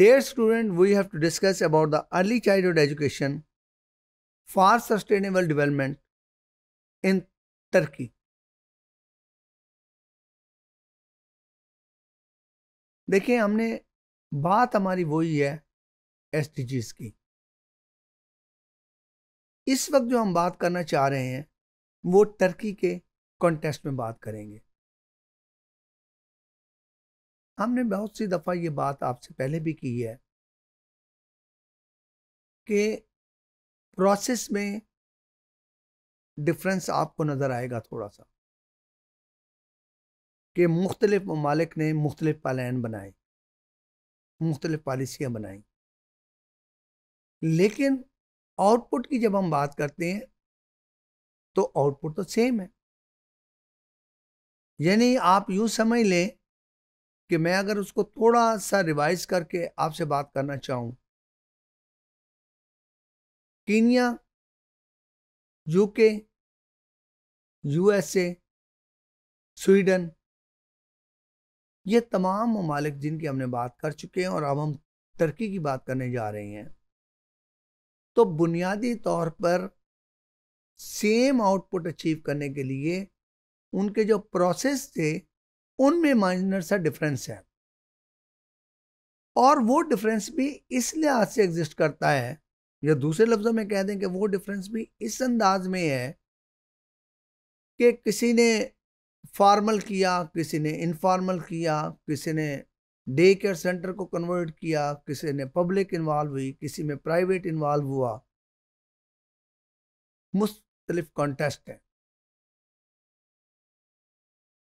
Dear student, we have to discuss about the early childhood education for sustainable development in Turkey. देखिए हमने बात हमारी वही है एस की इस वक्त जो हम बात करना चाह रहे हैं वो टर्की के कॉन्टेस्ट में बात करेंगे हमने बहुत सी दफ़ा ये बात आपसे पहले भी की है कि प्रोसेस में डिफरेंस आपको नज़र आएगा थोड़ा सा कि मुख्तलिफ ममालिक ने मुख्तलिफ प्लान बनाए मुख्तलिफ पॉलिसियाँ बनाई लेकिन आउटपुट की जब हम बात करते हैं तो आउटपुट तो सेम है यानी आप यूँ समझ लें कि मैं अगर उसको थोड़ा सा रिवाइज करके आपसे बात करना चाहूँ कीनिया यूके यूएसए स्वीडन ये तमाम ममालिक जिनकी हमने बात कर चुके हैं और अब हम तुर्की की बात करने जा रहे हैं तो बुनियादी तौर पर सेम आउटपुट अचीव करने के लिए उनके जो प्रोसेस थे उनमें माइनर सा डिफरेंस है और वो डिफरेंस भी इस लिहाज से एग्जिस्ट करता है या दूसरे लफ्ज़ों में कह दें कि वो डिफरेंस भी इस अंदाज में है कि किसी ने फॉर्मल किया किसी ने इनफॉर्मल किया किसी ने डे केयर सेंटर को कन्वर्ट किया किसी ने पब्लिक इन्वॉल्व हुई किसी में प्राइवेट इन्वॉल्व हुआ मुख्तलिफ कॉन्टेस्ट हैं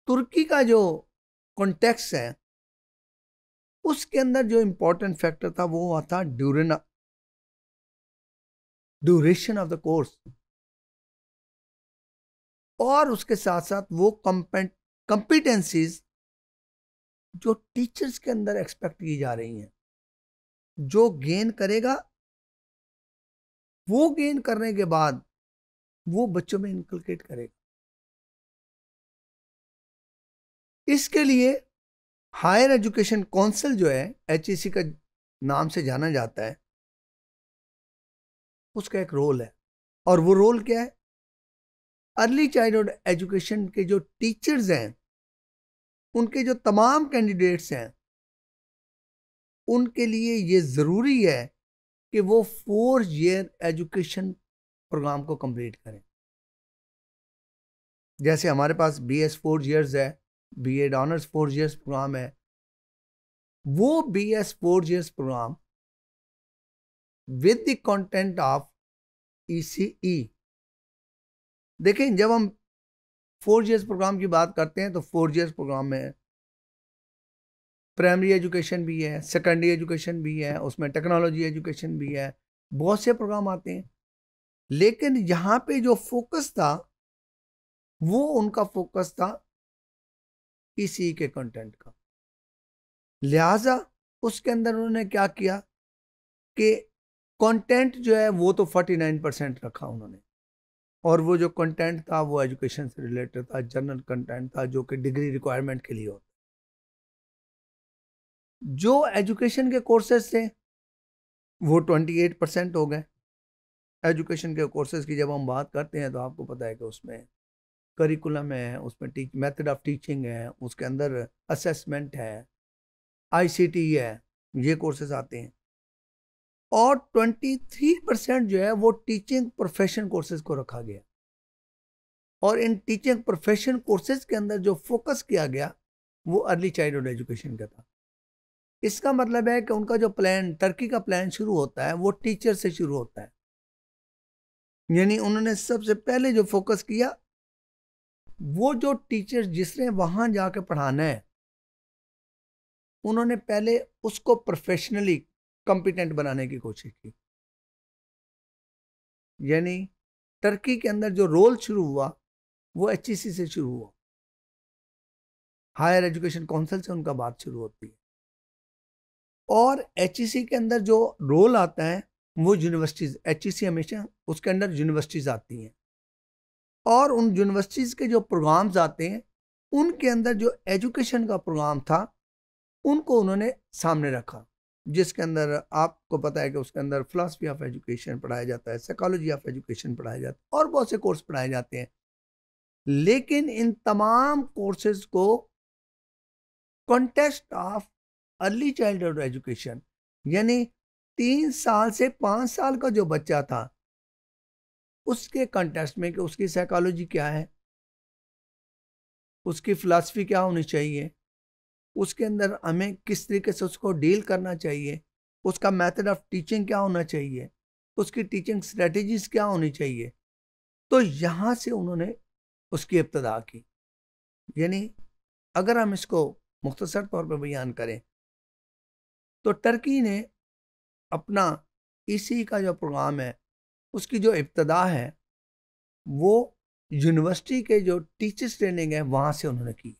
तुर्की का जो कॉन्टेक्स है उसके अंदर जो इंपॉर्टेंट फैक्टर था वो हुआ था ड्यूरन ड्यूरेशन ऑफ द कोर्स और उसके साथ साथ वो कंपिटेंसीज जो टीचर्स के अंदर एक्सपेक्ट की जा रही हैं जो गेन करेगा वो गेन करने के बाद वो बच्चों में इनकलकेट करेगा इसके लिए हायर एजुकेशन काउंसिल जो है एच e का नाम से जाना जाता है उसका एक रोल है और वो रोल क्या है अर्ली चाइल्डहुड एजुकेशन के जो टीचर्स हैं उनके जो तमाम कैंडिडेट्स हैं उनके लिए ये ज़रूरी है कि वो फोर ईयर एजुकेशन प्रोग्राम को कंप्लीट करें जैसे हमारे पास बी एस फोर ईयर्स है B Ed honours four G programme है वो B S four G programme with the content of E C E देखें जब हम फोर जी प्रोग्राम की बात करते हैं तो फोर जी प्रोग्राम में प्राइमरी एजुकेशन भी है सेकेंडरी एजुकेशन भी है उसमें टेक्नोलॉजी एजुकेशन भी है बहुत से प्रोग्राम आते हैं लेकिन यहाँ पे जो फोकस था वो उनका फोकस था ई के कंटेंट का लिहाजा उसके अंदर उन्होंने क्या किया कि कंटेंट जो है वो तो 49 परसेंट रखा उन्होंने और वो जो कंटेंट था वो एजुकेशन से रिलेटेड था जनरल कंटेंट था जो कि डिग्री रिक्वायरमेंट के लिए होता जो एजुकेशन के कोर्सेज थे वो 28 परसेंट हो गए एजुकेशन के कोर्सेज की जब हम बात करते हैं तो आपको पता है कि उसमें करिकुलम है उसमें मेथड ऑफ टीचिंग है उसके अंदर असेसमेंट है आईसीटी है ये कोर्सेज आते हैं और 23 परसेंट जो है वो टीचिंग प्रोफेशन कोर्सेज को रखा गया और इन टीचिंग प्रोफेशन कोर्सेज के अंदर जो फोकस किया गया वो अर्ली चाइल्डहुड एजुकेशन का था इसका मतलब है कि उनका जो प्लान टर्की का प्लान शुरू होता है वो टीचर से शुरू होता है यानी उन्होंने सबसे पहले जो फोकस किया वो जो टीचर जिसने वहाँ जा कर पढ़ाना है उन्होंने पहले उसको प्रोफेशनली कम्पिटेंट बनाने की कोशिश की यानी टर्की के अंदर जो रोल शुरू हुआ वो एच e से शुरू हुआ हायर एजुकेशन काउंसिल से उनका बात शुरू होती है और एच e के अंदर जो रोल आता है वो यूनिवर्सिटीज़ एच e हमेशा उसके अंदर यूनिवर्सिटीज़ आती हैं और उन यूनिवर्सिटीज़ के जो प्रोग्राम्स आते हैं उनके अंदर जो एजुकेशन का प्रोग्राम था उनको उन्होंने सामने रखा जिसके अंदर आपको पता है कि उसके अंदर फ़िलासफ़ी ऑफ एजुकेशन पढ़ाया जाता है साइकोलॉजी ऑफ एजुकेशन पढ़ाया जाता है और बहुत से कोर्स पढ़ाए जाते हैं लेकिन इन तमाम कोर्सेज को contest of early childhood education यानी तीन साल से पाँच साल का जो बच्चा था उसके कंटेस्ट में कि उसकी साइकोलॉजी क्या है उसकी फ़िलासफ़ी क्या होनी चाहिए उसके अंदर हमें किस तरीके से उसको डील करना चाहिए उसका मेथड ऑफ टीचिंग क्या होना चाहिए उसकी टीचिंग स्ट्रेटजीज क्या होनी चाहिए तो यहाँ से उन्होंने उसकी इब्तदा की यानी अगर हम इसको मुख्तसर तौर पर बयान करें तो टर्की ने अपना ई e e का जो प्रोग्राम है उसकी जो इब्तदा है वो यूनिवर्सिटी के जो टीचर्स ट्रेनिंग है वहाँ से उन्होंने की